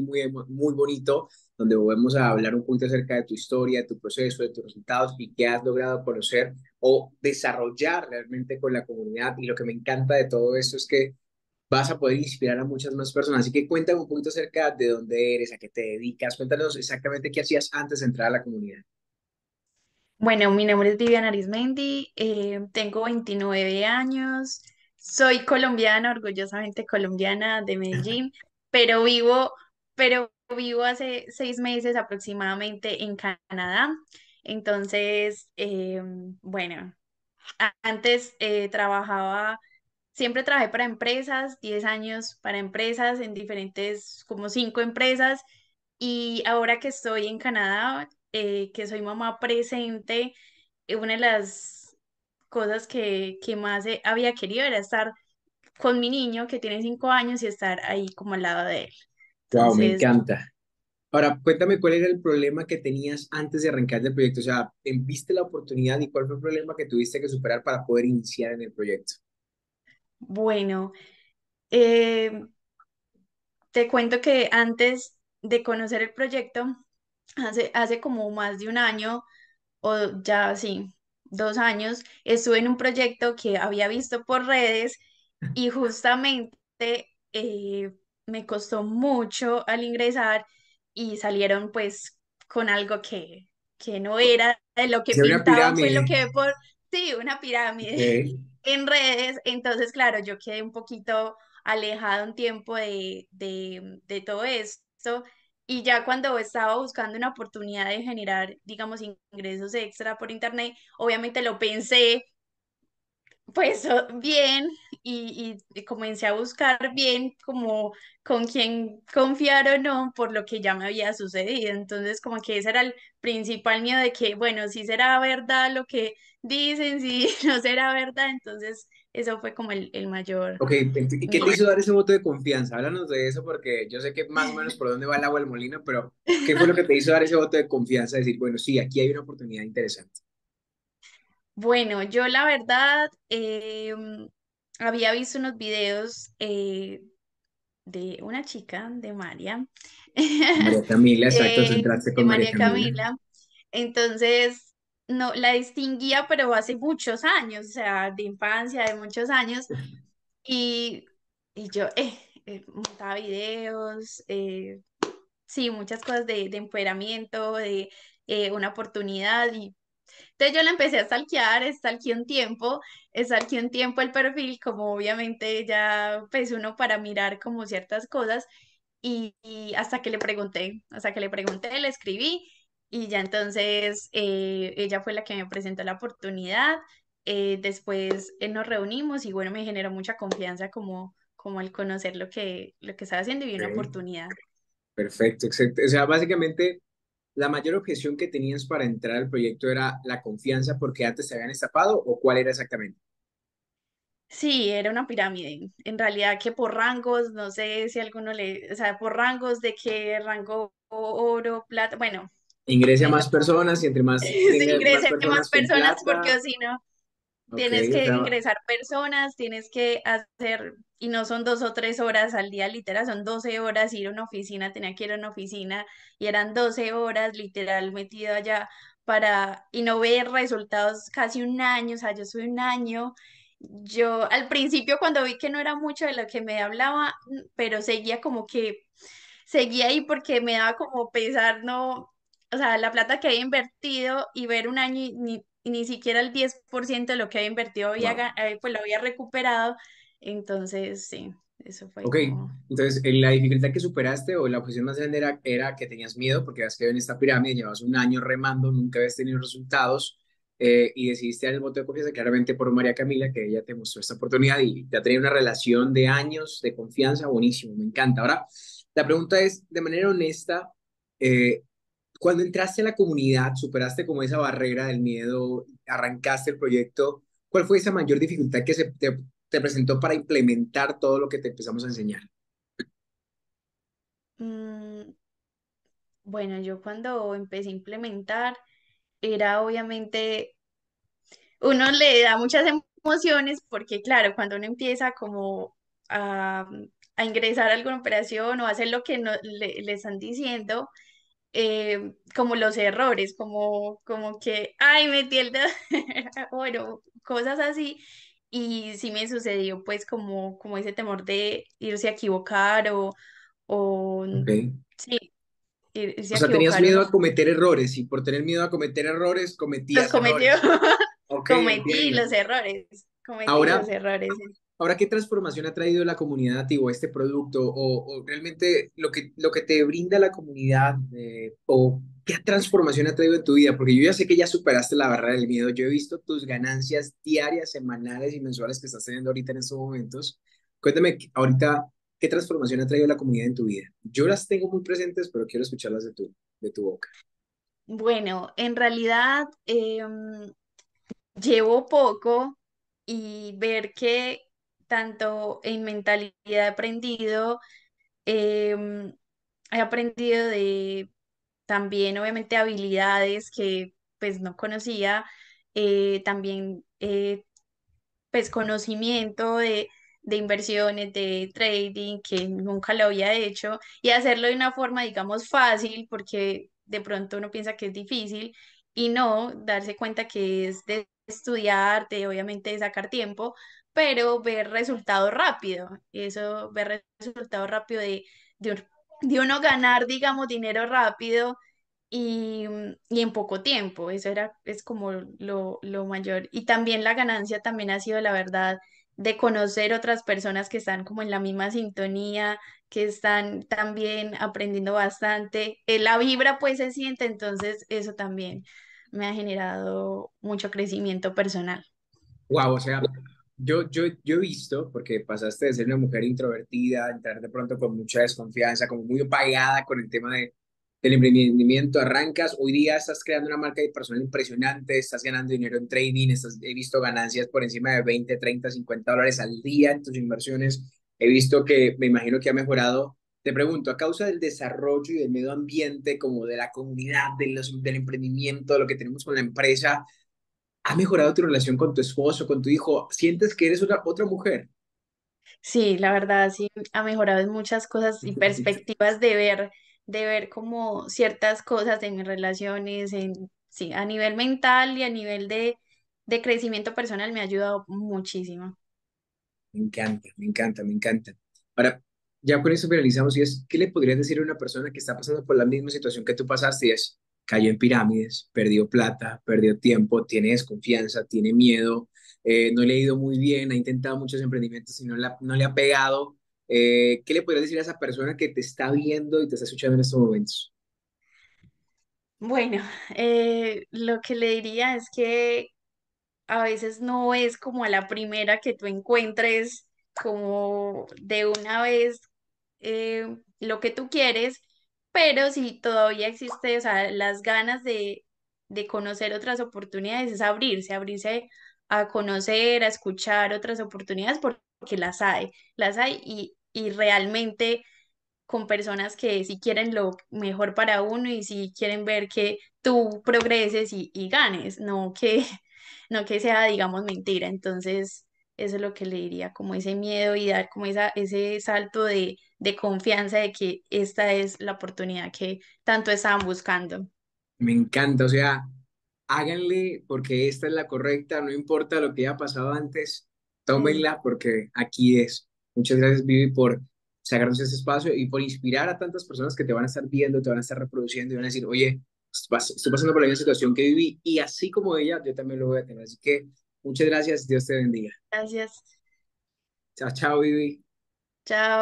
muy, muy bonito, donde volvemos a hablar un poquito acerca de tu historia, de tu proceso, de tus resultados y qué has logrado conocer o desarrollar realmente con la comunidad. Y lo que me encanta de todo esto es que vas a poder inspirar a muchas más personas. Así que cuéntame un poquito acerca de dónde eres, a qué te dedicas, cuéntanos exactamente qué hacías antes de entrar a la comunidad. Bueno, mi nombre es Viviana Arismendi, eh, tengo 29 años, soy colombiana, orgullosamente colombiana de Medellín, pero vivo pero vivo hace seis meses aproximadamente en Canadá. Entonces, eh, bueno, antes eh, trabajaba, siempre trabajé para empresas, 10 años para empresas, en diferentes, como cinco empresas. Y ahora que estoy en Canadá, eh, que soy mamá presente, una de las cosas que, que más había querido era estar con mi niño que tiene cinco años y estar ahí como al lado de él. Wow, me encanta. Ahora, cuéntame cuál era el problema que tenías antes de arrancar el proyecto. O sea, ¿viste la oportunidad y cuál fue el problema que tuviste que superar para poder iniciar en el proyecto? Bueno, eh, te cuento que antes de conocer el proyecto, hace, hace como más de un año, o ya sí, dos años, estuve en un proyecto que había visto por redes y justamente eh, me costó mucho al ingresar y salieron pues con algo que, que no era de lo que pintaba fue lo que por... Sí, una pirámide en redes. Entonces, claro, yo quedé un poquito alejada un tiempo de, de, de todo esto. Y ya cuando estaba buscando una oportunidad de generar, digamos, ingresos extra por internet, obviamente lo pensé, pues bien, y, comencé a buscar bien como con quién confiar o no por lo que ya me había sucedido. Entonces como que ese era el principal miedo de que, bueno, si será verdad lo que dicen, si no será verdad. Entonces eso fue como el, mayor. Ok, qué te hizo dar ese voto de confianza? Háblanos de eso porque yo sé que más o menos por dónde va el agua el molino, pero ¿qué fue lo que te hizo dar ese voto de confianza? Decir, bueno, sí, aquí hay una oportunidad interesante. Bueno, yo la verdad, em, había visto unos videos eh, de una chica, de María. María Camila, exacto, eh, con María, Entonces, no, la distinguía, pero hace muchos años, o sea, de infancia, de muchos años. Y, yo, eh, montaba videos, sí, muchas cosas de, empoderamiento, de una oportunidad y yo la empecé a stalkear, stalkeé un tiempo, eh, stalkeé un tiempo el perfil, como obviamente ya pues uno para mirar como ciertas cosas y, hasta que le pregunté, hasta que le pregunté, le escribí y ya entonces eh, ella fue la que me presentó la oportunidad. Eh, después nos reunimos y bueno, me generó mucha confianza como, como al conocer lo que, lo que estaba haciendo y vi una oportunidad. Perfecto, exacto. O sea, básicamente la mayor objeción que tenías para entrar al proyecto era la confianza porque antes se habían estapado o cuál era exactamente? Sí, era una pirámide. En realidad que por rangos, no sé si alguno le, o sea, por rangos de qué rango oro, plata, bueno. Ingresa más personas y entre más... ingresa más personas, más personas porque o si no, tienes que ingresar personas, tienes que hacer, y no son dos o tres horas al día, literal, son 12 horas ir a una oficina, tenía que ir a una oficina y eran 12 horas literal metido allá para, y no ver resultados casi un año, o sea, yo soy un año. Yo al principio cuando vi que no era mucho de lo que me hablaba, pero seguía como que, seguía ahí porque me daba como pesar, no, o sea, la plata que había invertido y ver un año y ni, y ni siquiera el 10% de lo que había invertido había, eh, pues lo había recuperado. Entonces, sí, eso fue. Ok, entonces eh, la dificultad que superaste o la objeción más grande era, que tenías miedo porque habías quedado en esta pirámide, llevas un año remando, nunca habías tenido resultados eh, y decidiste dar el voto de confianza claramente por María Camila, que ella te mostró esta oportunidad y ya tenía una relación de años de confianza, buenísimo, me encanta. Ahora, la pregunta es, de manera honesta, eh, cuando entraste a la comunidad, superaste como esa barrera del miedo, arrancaste el proyecto, ¿cuál fue esa mayor dificultad que se te, presentó para implementar todo lo que te empezamos a enseñar? Mm, bueno, yo cuando empecé a implementar era obviamente, uno le da muchas emociones porque claro, cuando uno empieza como a, ingresar a alguna operación o hacer lo que no, le, le están diciendo, Em, como los errores, como, como que, ay, metí el dedo, bueno, cosas así. Y sí me sucedió pues como, como ese temor de irse a equivocar o... o Sí. Irse o sea, tenías miedo a cometer errores y por tener miedo a cometer errores cometías los cometió. Cometí los errores. Cometí los errores. Ahora, ¿qué transformación ha traído la comunidad a o este producto? O, realmente lo que, lo que te brinda la comunidad? Eh, ¿O qué transformación ha traído en tu vida? Porque yo ya sé que ya superaste la barra del miedo. Yo he visto tus ganancias diarias, semanales y mensuales que estás teniendo ahorita en estos momentos. Cuéntame ahorita qué transformación ha traído la comunidad en tu vida. Yo las tengo muy presentes, pero quiero escucharlas de tu, de tu boca. Bueno, en realidad em, llevo poco y ver que tanto en mentalidad he aprendido, em, he aprendido de también obviamente habilidades que pues no conocía, eh, también eh, pues conocimiento de, de inversiones, de trading, que nunca lo había hecho, y hacerlo de una forma, digamos, fácil, porque de pronto uno piensa que es difícil, y no darse cuenta que es de estudiarte, obviamente sacar tiempo, pero ver resultado rápido. Eso, ver resultado rápido de, de, uno ganar, digamos, dinero rápido y, en poco tiempo. Eso era, es como lo, lo mayor. Y también la ganancia también ha sido, la verdad, de conocer otras personas que están como en la misma sintonía, que están también aprendiendo bastante. Eh, la vibra pues se siente, entonces eso también me ha generado mucho crecimiento personal. Wow, o sea, yo, yo, yo he visto, porque pasaste de ser una mujer introvertida, entrar de pronto con mucha desconfianza, como muy apagada con el tema de, del emprendimiento, arrancas, hoy día estás creando una marca de personal impresionante, estás ganando dinero en trading, estás, he visto ganancias por encima de 20, 30, 50 dólares al día en tus inversiones, he visto que me imagino que ha mejorado te pregunto, a causa del desarrollo y del medio ambiente, como de la comunidad, de los, del emprendimiento, de lo que tenemos con la empresa, ¿ha mejorado tu relación con tu esposo, con tu hijo? ¿Sientes que eres otra, otra mujer? Sí, la verdad, sí, ha mejorado en muchas cosas y perspectivas de ver, de ver como ciertas cosas en mis relaciones, en, sí, a nivel mental y a nivel de, de crecimiento personal me ha ayudado muchísimo. Me encanta, me encanta, me encanta. Para ya con eso finalizamos y es, ¿qué le podrías decir a una persona que está pasando por la misma situación que tú pasaste? Y es, cayó en pirámides, perdió plata, perdió tiempo, tiene desconfianza, tiene miedo, eh, no le ha ido muy bien, ha intentado muchos emprendimientos y no, le ha pegado. Eh, ¿Qué le podrías decir a esa persona que te está viendo y te está escuchando en estos momentos? Bueno, eh, lo que le diría es que a veces no es como a la primera que tú encuentres como de una vez eh, lo que tú quieres, pero si todavía existe, o sea, las ganas de, conocer otras oportunidades es abrirse, abrirse a conocer, a escuchar otras oportunidades, porque las hay, las hay y, realmente con personas que si quieren lo mejor para uno y si quieren ver que tú progreses y, y ganes, no que, no que sea, digamos, mentira. Entonces, eso es lo que le diría, como ese miedo y dar como esa, ese salto de, confianza de que esta es la oportunidad que tanto estaban buscando. Me encanta, o sea, háganle porque esta es la correcta, no importa lo que haya pasado antes, tómenla porque aquí es. Muchas gracias, Vivi, por sacarnos ese espacio y por inspirar a tantas personas que te van a estar viendo, te van a estar reproduciendo y van a decir, oye, estoy pasando por la misma situación que viví y así como ella, yo también lo voy a tener. Así que Muchas gracias, Dios te bendiga. Gracias. Chao, chao, Vivi. Chao.